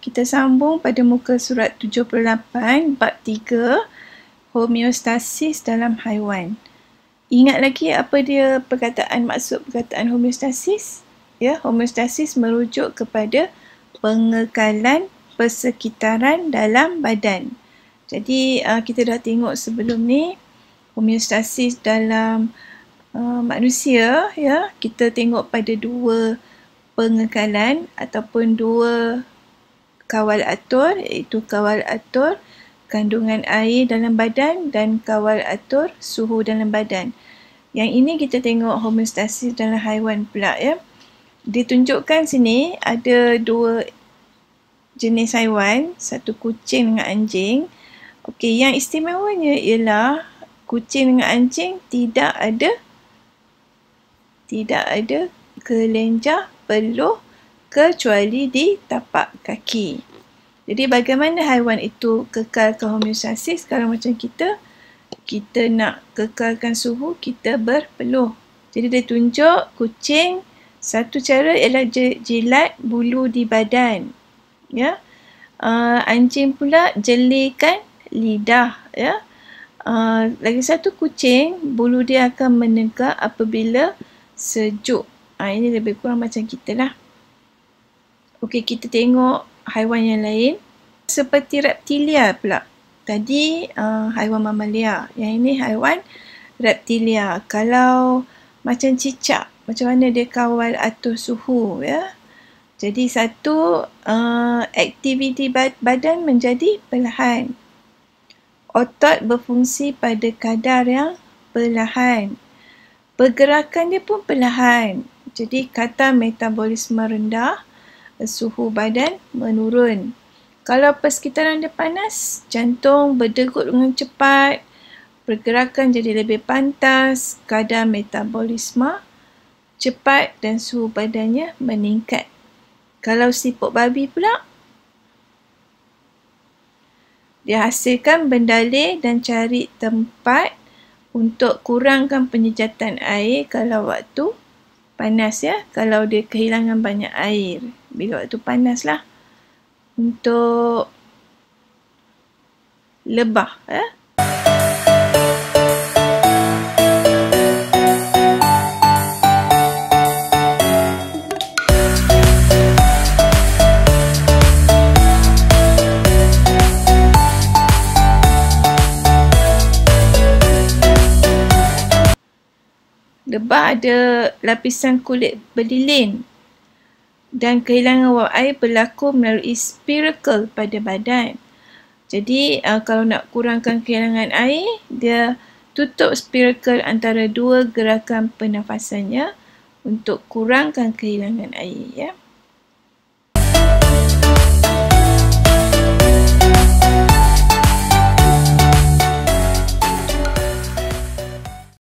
kita sambung pada muka surat 78 bab 3 homeostasis dalam haiwan. Ingat lagi apa dia perkataan maksud perkataan homeostasis? Ya, homeostasis merujuk kepada pengekalan persekitaran dalam badan. Jadi uh, kita dah tengok sebelum ni homeostasis dalam uh, manusia ya, kita tengok pada dua pengekalan ataupun dua kawal atur iaitu kawal atur kandungan air dalam badan dan kawal atur suhu dalam badan. Yang ini kita tengok homeostasis dalam haiwan pula ya. Ditunjukkan sini ada dua jenis haiwan, satu kucing dengan anjing. Okey, yang istimewanya ialah kucing dengan anjing tidak ada tidak ada kelenjar peluh kecuali di tapak kaki. Jadi bagaimana haiwan itu kekal ke homeostasis kalau macam kita kita nak kekalkan suhu kita berpeluh. Jadi dia tunjuk kucing satu cara ialah jilat bulu di badan. Ya. Uh, anjing pula jelikan lidah ya. Uh, lagi satu kucing bulu dia akan menegak apabila sejuk. Ha, ini lebih kurang macam kita lah. Okey, kita tengok haiwan yang lain seperti reptilia pula. Tadi uh, haiwan mamalia, yang ini haiwan reptilia. Kalau macam cicak, macam mana dia kawal atur suhu ya? Jadi satu uh, aktiviti badan menjadi perlahan. Otot berfungsi pada kadar yang perlahan. Pergerakan dia pun perlahan. Jadi kata metabolisme rendah suhu badan menurun. Kalau persekitaran dia panas, jantung berdegup dengan cepat, pergerakan jadi lebih pantas, kadar metabolisme cepat dan suhu badannya meningkat. Kalau siput babi pula, dia hasilkan bendalir dan cari tempat untuk kurangkan penyejatan air kalau waktu panas ya, kalau dia kehilangan banyak air bila waktu panas lah untuk lebah ya. Eh? Lebah ada lapisan kulit berlilin dan kehilangan wap air berlaku melalui spiracle pada badan. Jadi uh, kalau nak kurangkan kehilangan air, dia tutup spiracle antara dua gerakan pernafasannya untuk kurangkan kehilangan air ya.